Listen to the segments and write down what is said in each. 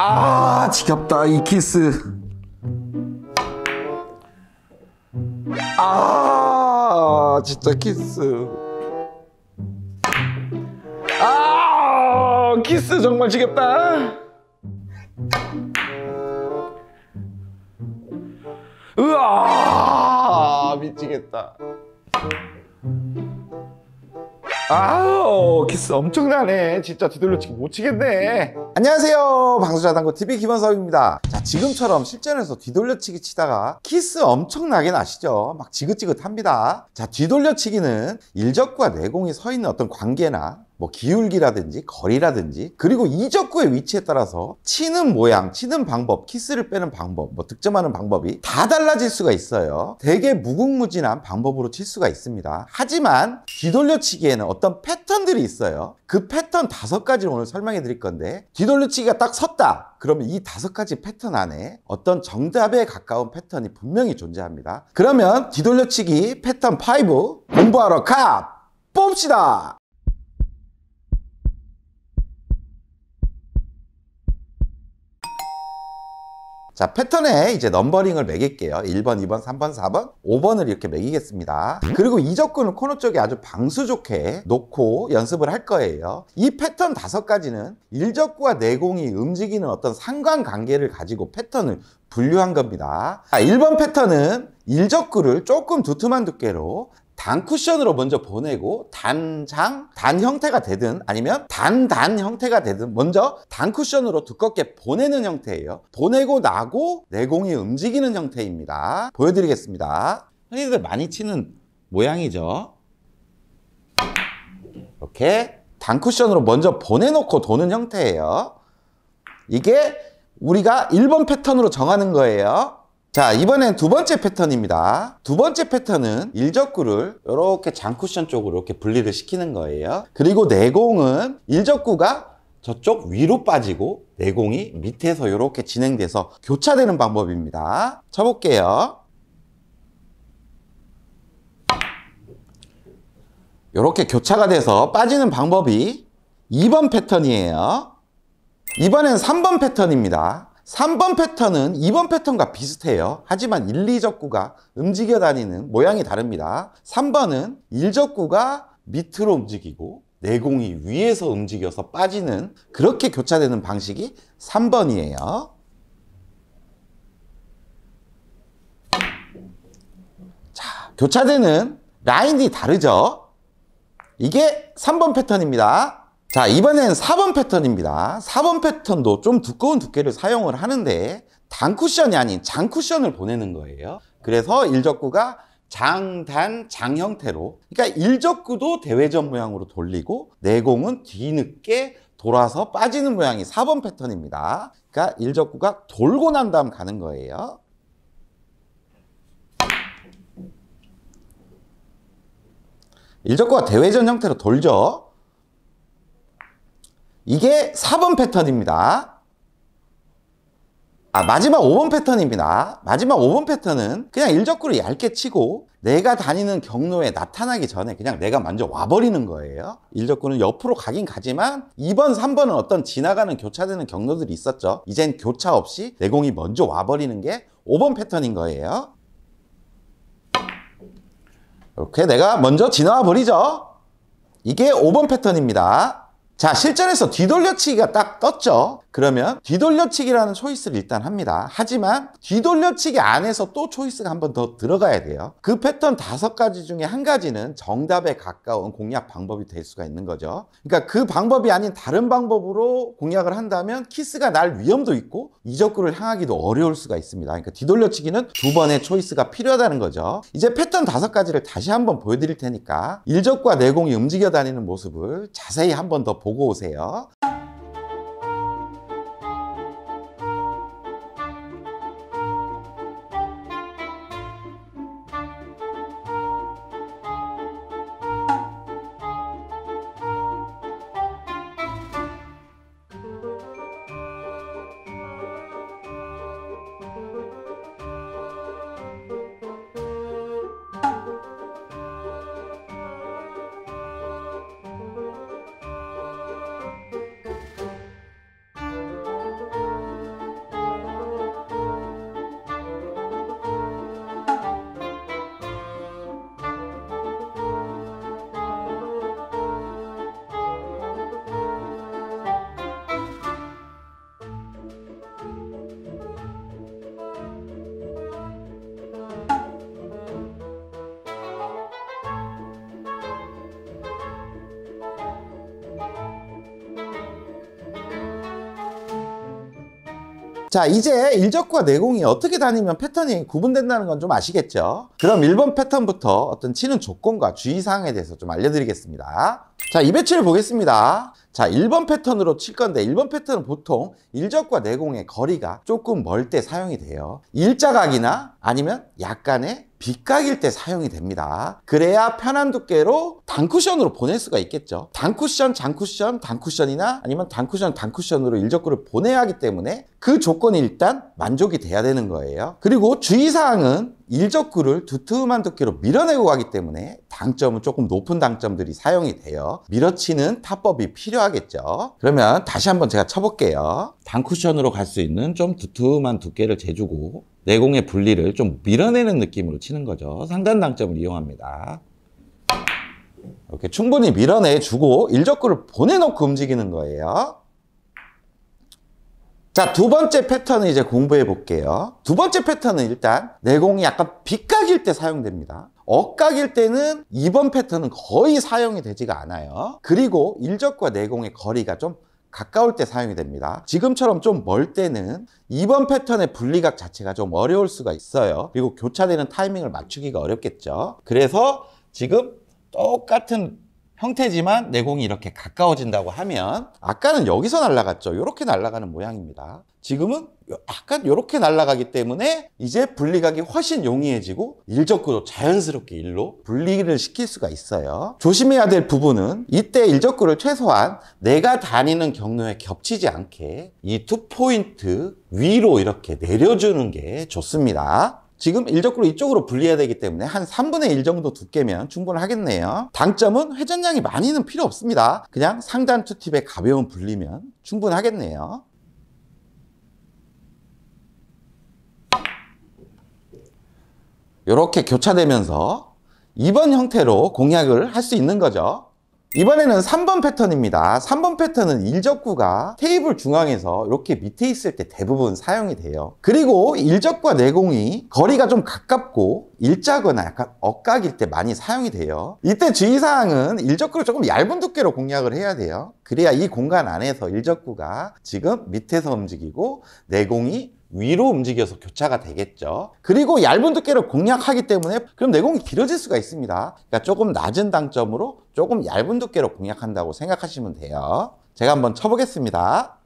아, 아 지겹다 이 키스 아 진짜 키스 아 키스 정말 지겹다 으아 미치겠다 아우 키스 엄청나네 진짜 뒤돌려치기 못 치겠네 안녕하세요 방수자단고 TV 김원석입니다자 지금처럼 실전에서 뒤돌려치기 치다가 키스 엄청나게 나시죠 막 지긋지긋합니다 자 뒤돌려치기는 일적과 내공이 서 있는 어떤 관계나 뭐 기울기라든지 거리라든지 그리고 이적구의 위치에 따라서 치는 모양, 치는 방법, 키스를 빼는 방법, 뭐 득점하는 방법이 다 달라질 수가 있어요. 되게 무궁무진한 방법으로 칠 수가 있습니다. 하지만 뒤돌려치기에는 어떤 패턴들이 있어요. 그 패턴 다섯 가지를 오늘 설명해 드릴 건데 뒤돌려치기가 딱 섰다. 그러면 이 다섯 가지 패턴 안에 어떤 정답에 가까운 패턴이 분명히 존재합니다. 그러면 뒤돌려치기 패턴 5 공부하러 가! 봅시다! 자 패턴에 이제 넘버링을 매길게요 1번 2번 3번 4번 5번을 이렇게 매기겠습니다 그리고 이 접근을 코너 쪽에 아주 방수 좋게 놓고 연습을 할 거예요 이 패턴 다섯 가지는 1적와 내공이 움직이는 어떤 상관관계를 가지고 패턴을 분류한 겁니다 자, 1번 패턴은 1적구를 조금 두툼한 두께로 단 쿠션으로 먼저 보내고 단장, 단 형태가 되든 아니면 단 단 형태가 되든 먼저 단 쿠션으로 두껍게 보내는 형태예요. 보내고 나고 내공이 움직이는 형태입니다. 보여드리겠습니다. 흔히들 많이 치는 모양이죠. 이렇게 단 쿠션으로 먼저 보내놓고 도는 형태예요. 이게 우리가 1번 패턴으로 정하는 거예요. 자 이번엔 두 번째 패턴입니다 두 번째 패턴은 일적구를 이렇게 장쿠션 쪽으로 이렇게 분리를 시키는 거예요 그리고 내공은 일적구가 저쪽 위로 빠지고 내공이 밑에서 이렇게 진행돼서 교차되는 방법입니다 쳐볼게요 이렇게 교차가 돼서 빠지는 방법이 2번 패턴이에요 이번엔 3번 패턴입니다 3번 패턴은 2번 패턴과 비슷해요. 하지만 1, 2접구가 움직여 다니는 모양이 다릅니다. 3번은 1접구가 밑으로 움직이고 내공이 위에서 움직여서 빠지는 그렇게 교차되는 방식이 3번이에요. 자, 교차되는 라인이 다르죠? 이게 3번 패턴입니다. 자, 이번엔 4번 패턴입니다. 4번 패턴도 좀 두꺼운 두께를 사용을 하는데 단쿠션이 아닌 장쿠션을 보내는 거예요. 그래서 일적구가 장, 단, 장 형태로 그러니까 일적구도 대회전 모양으로 돌리고 내공은 뒤늦게 돌아서 빠지는 모양이 4번 패턴입니다. 그러니까 일적구가 돌고 난 다음 가는 거예요. 일적구가 대회전 형태로 돌죠. 이게 4번 패턴입니다. 아, 마지막 5번 패턴입니다. 마지막 5번 패턴은 그냥 일적구를 얇게 치고 내가 다니는 경로에 나타나기 전에 그냥 내가 먼저 와버리는 거예요. 일적구는 옆으로 가긴 가지만 2번, 3번은 어떤 지나가는 교차되는 경로들이 있었죠. 이젠 교차 없이 내공이 먼저 와버리는 게 5번 패턴인 거예요. 이렇게 내가 먼저 지나와 버리죠. 이게 5번 패턴입니다. 자 실전에서 뒤돌려치기가 딱 떴죠 그러면 뒤돌려치기라는 초이스를 일단 합니다 하지만 뒤돌려치기 안에서 또 초이스가 한 번 더 들어가야 돼요 그 패턴 다섯 가지 중에 한 가지는 정답에 가까운 공략 방법이 될 수가 있는 거죠 그러니까 그 방법이 아닌 다른 방법으로 공략을 한다면 키스가 날 위험도 있고 이적구를 향하기도 어려울 수가 있습니다 그러니까 뒤돌려치기는 두 번의 초이스가 필요하다는 거죠 이제 패턴 다섯 가지를 다시 한 번 보여드릴 테니까 일적과 내공이 움직여 다니는 모습을 자세히 한 번 더 보여드릴게요. 보고 오세요. 자 이제 일적과 내공이 어떻게 다니면 패턴이 구분된다는 건 좀 아시겠죠? 그럼 1번 패턴부터 어떤 치는 조건과 주의사항에 대해서 좀 알려드리겠습니다. 자 2배치를 보겠습니다. 자 1번 패턴으로 칠 건데 1번 패턴은 보통 일적과 내공의 거리가 조금 멀 때 사용이 돼요. 일자각이나 아니면 약간의 빗각일 때 사용이 됩니다. 그래야 편한 두께로 단쿠션으로 보낼 수가 있겠죠. 단쿠션, 장쿠션, 단쿠션이나 아니면 단쿠션, 단쿠션으로 일적구를 보내야 하기 때문에 그 조건이 일단 만족이 돼야 되는 거예요. 그리고 주의사항은 일적구를 두툼한 두께로 밀어내고 가기 때문에 당점은 조금 높은 당점들이 사용이 돼요. 밀어치는 타법이 필요하겠죠. 그러면 다시 한번 제가 쳐볼게요. 당쿠션으로 갈 수 있는 좀 두툼한 두께를 재주고 내공의 분리를 좀 밀어내는 느낌으로 치는 거죠. 상단 당점을 이용합니다. 이렇게 충분히 밀어내주고 일적구를 보내놓고 움직이는 거예요. 자, 두 번째 패턴을 이제 공부해 볼게요. 두 번째 패턴은 일단 내공이 약간 빗각일 때 사용됩니다. 억각일 때는 이번 패턴은 거의 사용이 되지가 않아요. 그리고 일적과 내공의 거리가 좀 가까울 때 사용이 됩니다. 지금처럼 좀 멀 때는 이번 패턴의 분리각 자체가 좀 어려울 수가 있어요. 그리고 교차되는 타이밍을 맞추기가 어렵겠죠. 그래서 지금 똑같은 형태지만 내공이 이렇게 가까워진다고 하면 아까는 여기서 날아갔죠. 이렇게 날아가는 모양입니다. 지금은 약간 이렇게 날아가기 때문에 이제 분리각이 훨씬 용이해지고 일적구도 자연스럽게 일로 분리를 시킬 수가 있어요. 조심해야 될 부분은 이때 일적구를 최소한 내가 다니는 경로에 겹치지 않게 이 투포인트 위로 이렇게 내려주는 게 좋습니다. 지금 일적구로 이쪽으로 분리해야 되기 때문에 한 3분의 1 정도 두께면 충분하겠네요. 단점은 회전량이 많이는 필요 없습니다. 그냥 상단 투팁에 가벼운 분리면 충분하겠네요. 이렇게 교차되면서 이번 형태로 공략을 할 수 있는 거죠. 이번에는 3번 패턴입니다 3번 패턴은 일적구가 테이블 중앙에서 이렇게 밑에 있을 때 대부분 사용이 돼요 그리고 일적과 내공이 거리가 좀 가깝고 일자거나 약간 엇각일 때 많이 사용이 돼요 이때 주의사항은 일적구를 조금 얇은 두께로 공략을 해야 돼요 그래야 이 공간 안에서 일적구가 지금 밑에서 움직이고 내공이 위로 움직여서 교차가 되겠죠 그리고 얇은 두께를 공략하기 때문에 그럼 내공이 길어질 수가 있습니다 그러니까 조금 낮은 당점으로 조금 얇은 두께로 공략한다고 생각하시면 돼요 제가 한번 쳐보겠습니다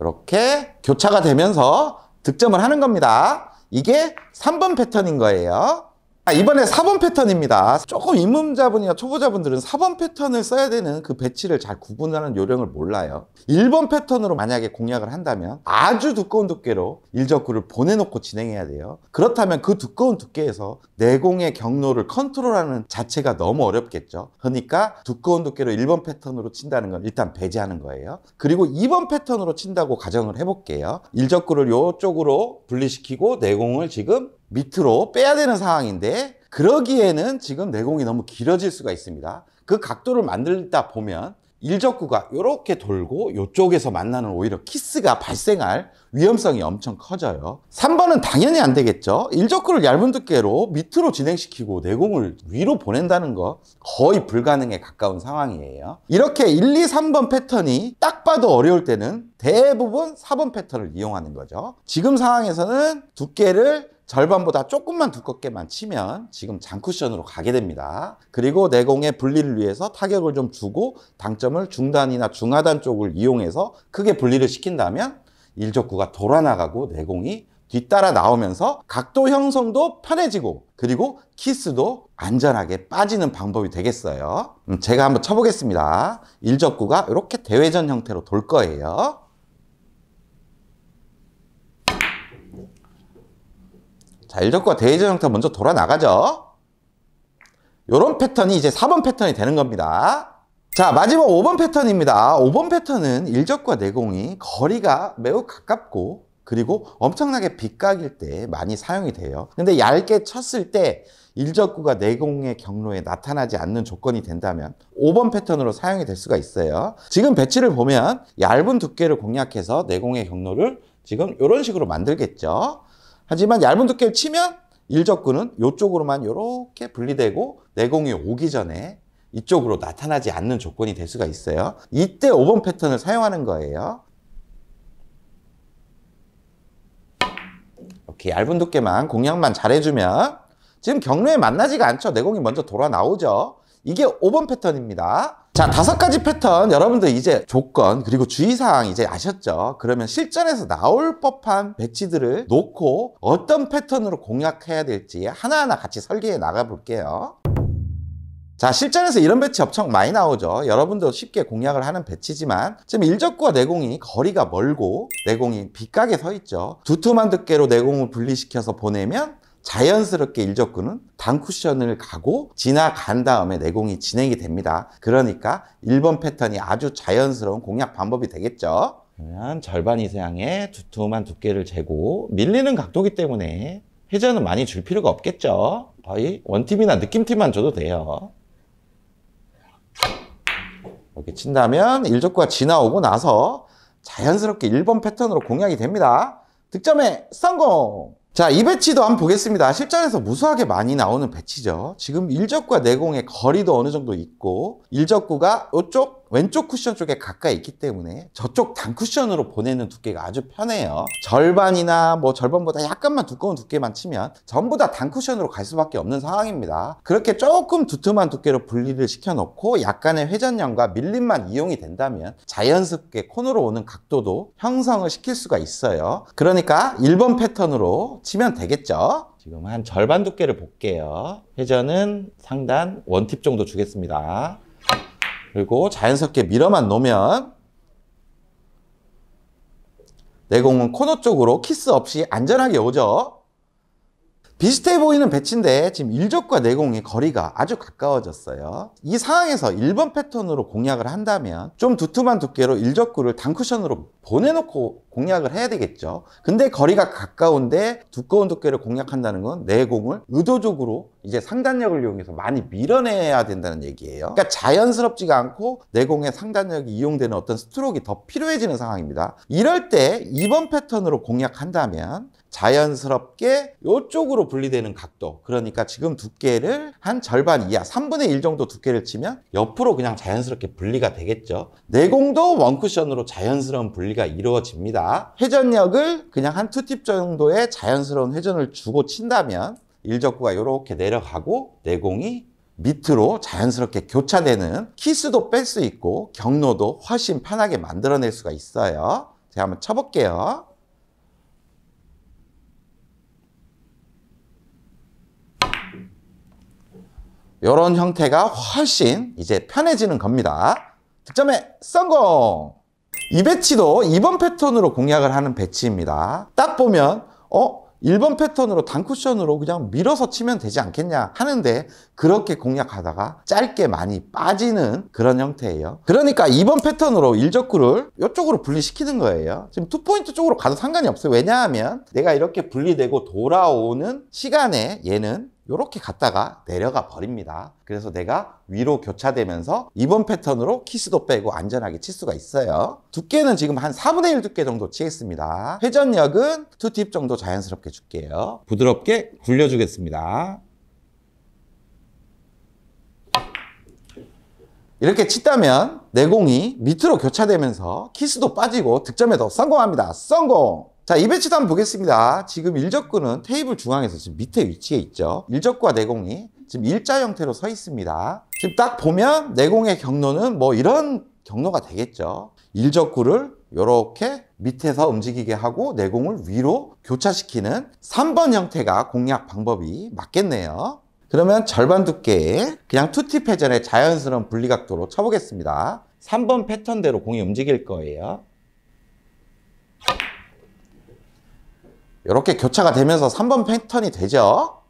이렇게 교차가 되면서 득점을 하는 겁니다 이게 3번 패턴인 거예요 아, 이번에 4번 패턴입니다. 조금 입문자분이나 초보자분들은 4번 패턴을 써야 되는 그 배치를 잘 구분하는 요령을 몰라요. 1번 패턴으로 만약에 공략을 한다면 아주 두꺼운 두께로 일적구를 보내놓고 진행해야 돼요. 그렇다면 그 두꺼운 두께에서 내공의 경로를 컨트롤하는 자체가 너무 어렵겠죠. 그러니까 두꺼운 두께로 1번 패턴으로 친다는 건 일단 배제하는 거예요. 그리고 2번 패턴으로 친다고 가정을 해볼게요. 일적구를 이쪽으로 분리시키고 내공을 지금 밑으로 빼야 되는 상황인데 그러기에는 지금 내공이 너무 길어질 수가 있습니다. 그 각도를 만들다 보면 일적구가 이렇게 돌고 이쪽에서 만나는 오히려 키스가 발생할 위험성이 엄청 커져요 3번은 당연히 안 되겠죠 일적구를 얇은 두께로 밑으로 진행시키고 내공을 위로 보낸다는 거 거의 불가능에 가까운 상황이에요 이렇게 1, 2, 3번 패턴이 딱 봐도 어려울 때는 대부분 4번 패턴을 이용하는 거죠 지금 상황에서는 두께를 절반보다 조금만 두껍게만 치면 지금 장쿠션으로 가게 됩니다. 그리고 내공의 분리를 위해서 타격을 좀 주고 당점을 중단이나 중하단 쪽을 이용해서 크게 분리를 시킨다면 일족구가 돌아나가고 내공이 뒤따라 나오면서 각도 형성도 편해지고 그리고 키스도 안전하게 빠지는 방법이 되겠어요. 음, 제가 한번 쳐보겠습니다. 일적구가 이렇게 대회전 형태로 돌 거예요. 자, 일적과 대의적 형태 먼저 돌아 나가죠. 요런 패턴이 이제 4번 패턴이 되는 겁니다. 자, 마지막 5번 패턴입니다. 5번 패턴은 일적과 내공이 거리가 매우 가깝고 그리고 엄청나게 빗각일 때 많이 사용이 돼요. 근데 얇게 쳤을 때 일적구가 내공의 경로에 나타나지 않는 조건이 된다면 5번 패턴으로 사용이 될 수가 있어요. 지금 배치를 보면 얇은 두께를 공략해서 내공의 경로를 지금 이런 식으로 만들겠죠. 하지만 얇은 두께를 치면 일적근은 이쪽으로만 이렇게 분리되고 내공이 오기 전에 이쪽으로 나타나지 않는 조건이 될 수가 있어요. 이때 5번 패턴을 사용하는 거예요. 이렇게 얇은 두께만 공략만 잘해주면 지금 경로에 만나지가 않죠. 내공이 먼저 돌아 나오죠. 이게 5번 패턴입니다. 자 다섯 가지 패턴 여러분들 이제 조건 그리고 주의사항 이제 아셨죠? 그러면 실전에서 나올 법한 배치들을 놓고 어떤 패턴으로 공략해야 될지 하나하나 같이 설계해 나가 볼게요 자 실전에서 이런 배치 엄청 많이 나오죠 여러분도 쉽게 공략을 하는 배치지만 지금 일적구와 내공이 거리가 멀고 내공이 빗각에 서 있죠 두툼한 두께로 내공을 분리시켜서 보내면 자연스럽게 일접근은 단쿠션을 가고 지나간 다음에 내공이 진행이 됩니다. 그러니까 1번 패턴이 아주 자연스러운 공략 방법이 되겠죠. 그러면 절반 이상의 두툼한 두께를 재고 밀리는 각도기 때문에 회전은 많이 줄 필요가 없겠죠. 거의 원팀이나 느낌팀만 줘도 돼요. 이렇게 친다면 일족과 지나오고 나서 자연스럽게 1번 패턴으로 공략이 됩니다. 득점에 성공! 자, 이 배치도 한번 보겠습니다. 실전에서 무수하게 많이 나오는 배치죠. 지금 일적구와 내공의 거리도 어느 정도 있고 일적구가 이쪽 왼쪽 쿠션 쪽에 가까이 있기 때문에 저쪽 단쿠션으로 보내는 두께가 아주 편해요 절반이나 뭐 절반보다 약간만 두꺼운 두께만 치면 전부 다 단쿠션으로 갈 수밖에 없는 상황입니다 그렇게 조금 두툼한 두께로 분리를 시켜놓고 약간의 회전량과 밀림만 이용이 된다면 자연스럽게 코너로 오는 각도도 형성을 시킬 수가 있어요 그러니까 1번 패턴으로 치면 되겠죠 지금 한 절반 두께를 볼게요 회전은 상단 원팁 정도 주겠습니다 그리고 자연스럽게 밀어만 놓으면 내공은 코너 쪽으로 키스 없이 안전하게 오죠. 비슷해 보이는 배치인데 지금 일족과 내공의 거리가 아주 가까워졌어요 이 상황에서 1번 패턴으로 공략을 한다면 좀 두툼한 두께로 일족구를 단쿠션으로 보내놓고 공략을 해야 되겠죠 근데 거리가 가까운데 두꺼운 두께를 공략한다는 건 내공을 의도적으로 이제 상단력을 이용해서 많이 밀어내야 된다는 얘기예요 그러니까 자연스럽지가 않고 내공의 상단력이 이용되는 어떤 스트로크가 더 필요해지는 상황입니다 이럴 때 2번 패턴으로 공략한다면 자연스럽게 이쪽으로 분리되는 각도 그러니까 지금 두께를 한 절반 이하 3분의 1 정도 두께를 치면 옆으로 그냥 자연스럽게 분리가 되겠죠 내공도 원쿠션으로 자연스러운 분리가 이루어집니다 회전력을 그냥 한두팁 정도의 자연스러운 회전을 주고 친다면 일적구가 이렇게 내려가고 내공이 밑으로 자연스럽게 교차되는 키스도 뺄 수 있고 경로도 훨씬 편하게 만들어낼 수가 있어요 제가 한번 쳐볼게요 이런 형태가 훨씬 이제 편해지는 겁니다. 득점에 성공! 이 배치도 2번 패턴으로 공략을 하는 배치입니다. 딱 보면 어? 1번 패턴으로 단쿠션으로 그냥 밀어서 치면 되지 않겠냐 하는데 그렇게 공략하다가 짧게 많이 빠지는 그런 형태예요 그러니까 2번 패턴으로 일적구를 이쪽으로 분리시키는 거예요 지금 투포인트 쪽으로 가도 상관이 없어요 왜냐하면 내가 이렇게 분리되고 돌아오는 시간에 얘는 이렇게 갔다가 내려가 버립니다. 그래서 내가 위로 교차되면서 이번 패턴으로 키스도 빼고 안전하게 칠 수가 있어요. 두께는 지금 한 4분의 1 두께 정도 치겠습니다. 회전력은 2팁 정도 자연스럽게 줄게요. 부드럽게 굴려주겠습니다. 이렇게 치다면 내공이 밑으로 교차되면서 키스도 빠지고 득점에도 성공합니다. 성공! 자, 이 배치도 한번 보겠습니다. 지금 일적구는 테이블 중앙에서 지금 밑에 위치해 있죠. 일적구와 내공이 지금 일자 형태로 서 있습니다. 지금 딱 보면 내공의 경로는 뭐 이런 경로가 되겠죠. 일적구를 이렇게 밑에서 움직이게 하고 내공을 위로 교차시키는 3번 형태가 공략 방법이 맞겠네요. 그러면 절반 두께에 그냥 투티패전의 자연스러운 분리각도로 쳐보겠습니다. 3번 패턴대로 공이 움직일 거예요. 이렇게 교차가 되면서 3번 패턴이 되죠.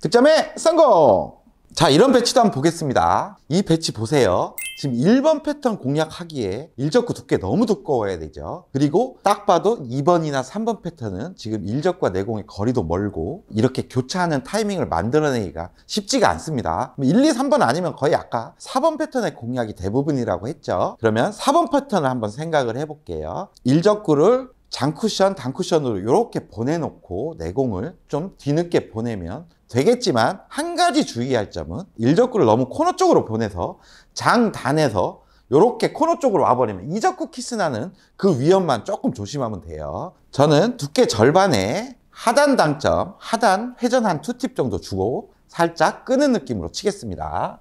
득점에 성공! 자 이런 배치도 한번 보겠습니다 이 배치 보세요 지금 1번 패턴 공략하기에 일적구 두께 너무 두꺼워야 되죠 그리고 딱 봐도 2번이나 3번 패턴은 지금 일적과 내공의 네 거리도 멀고 이렇게 교차하는 타이밍을 만들어내기가 쉽지가 않습니다 1, 2, 3번 아니면 거의 아까 4번 패턴의 공략이 대부분이라고 했죠 그러면 4번 패턴을 한번 생각을 해볼게요 일적구를 장쿠션, 단쿠션으로 이렇게 보내놓고 내공을 좀 뒤늦게 보내면 되겠지만 한 가지 주의할 점은 1적구를 너무 코너 쪽으로 보내서 장단에서 이렇게 코너 쪽으로 와버리면 2적구 키스나는 그 위험만 조금 조심하면 돼요. 저는 두께 절반에 하단 당점, 하단 회전 한두팁 정도 주고 살짝 끄는 느낌으로 치겠습니다.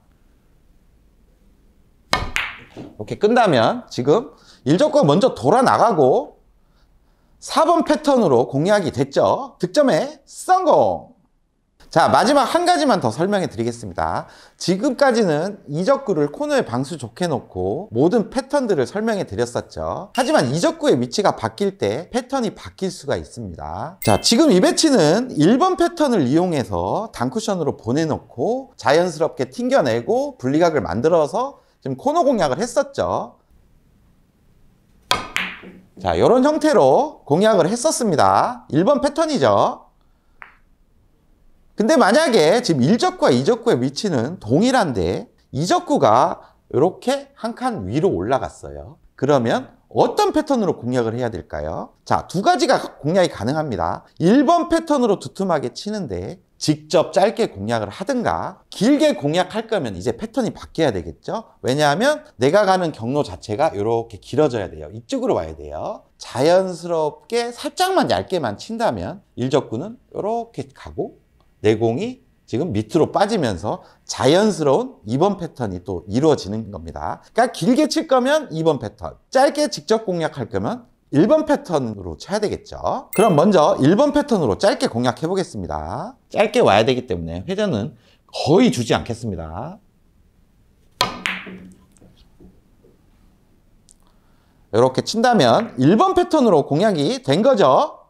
이렇게 끈다면 지금 1적구가 먼저 돌아나가고 4번 패턴으로 공략이 됐죠. 득점에 성공! 자 마지막 한 가지만 더 설명해 드리겠습니다 지금까지는 이적구를 코너에 방수 좋게 놓고 모든 패턴들을 설명해 드렸었죠 하지만 이적구의 위치가 바뀔 때 패턴이 바뀔 수가 있습니다 자 지금 이 배치는 1번 패턴을 이용해서 단쿠션으로 보내놓고 자연스럽게 튕겨내고 분리각을 만들어서 지금 코너 공략을 했었죠 자, 이런 형태로 공약을 했었습니다. 1번 패턴이죠. 근데 만약에 지금 1적구와 2적구의 위치는 동일한데 2적구가 이렇게 한 칸 위로 올라갔어요. 그러면 어떤 패턴으로 공략을 해야 될까요? 자, 두 가지가 공략이 가능합니다. 1번 패턴으로 두툼하게 치는데 직접 짧게 공략을 하든가 길게 공략할 거면 이제 패턴이 바뀌어야 되겠죠 왜냐하면 내가 가는 경로 자체가 이렇게 길어져야 돼요 이쪽으로 와야 돼요 자연스럽게 살짝만 얇게만 친다면 일적구는 이렇게 가고 내공이 지금 밑으로 빠지면서 자연스러운 2번 패턴이 또 이루어지는 겁니다. 그러니까 길게 칠 거면 2번 패턴, 짧게 직접 공략할 거면 1번 패턴으로 쳐야 되겠죠. 그럼 먼저 1번 패턴으로 짧게 공략해 보겠습니다. 짧게 와야 되기 때문에 회전은 거의 주지 않겠습니다. 이렇게 친다면 1번 패턴으로 공략이 된 거죠.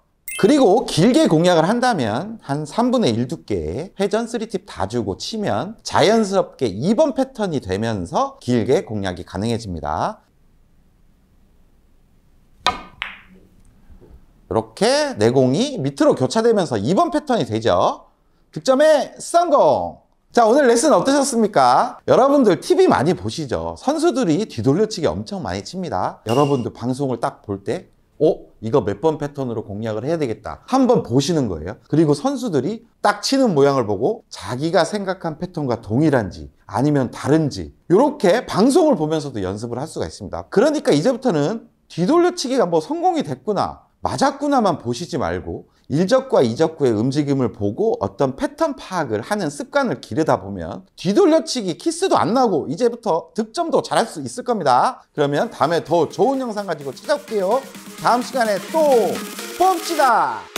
그리고 길게 공략을 한다면 한 3분의 1 두께에 회전 3팁 다 주고 치면 자연스럽게 2번 패턴이 되면서 길게 공략이 가능해집니다. 이렇게 내공이 밑으로 교차되면서 2번 패턴이 되죠. 득점에 쌍공! 자 오늘 레슨 어떠셨습니까? 여러분들 TV 많이 보시죠? 선수들이 뒤돌려치기 엄청 많이 칩니다. 여러분들 방송을 딱볼때 어? 이거 몇 번 패턴으로 공략을 해야 되겠다. 한번 보시는 거예요. 그리고 선수들이 딱 치는 모양을 보고 자기가 생각한 패턴과 동일한지 아니면 다른지 이렇게 방송을 보면서도 연습을 할 수가 있습니다. 그러니까 이제부터는 뒤돌려치기가 뭐 성공이 됐구나 맞았구나만 보시지 말고 일적과 이적구의 움직임을 보고 어떤 패턴 파악을 하는 습관을 기르다 보면 뒤돌려치기 키스도 안 나고 이제부터 득점도 잘할 수 있을 겁니다. 그러면 다음에 더 좋은 영상 가지고 찾아올게요. 다음 시간에 또 봅시다!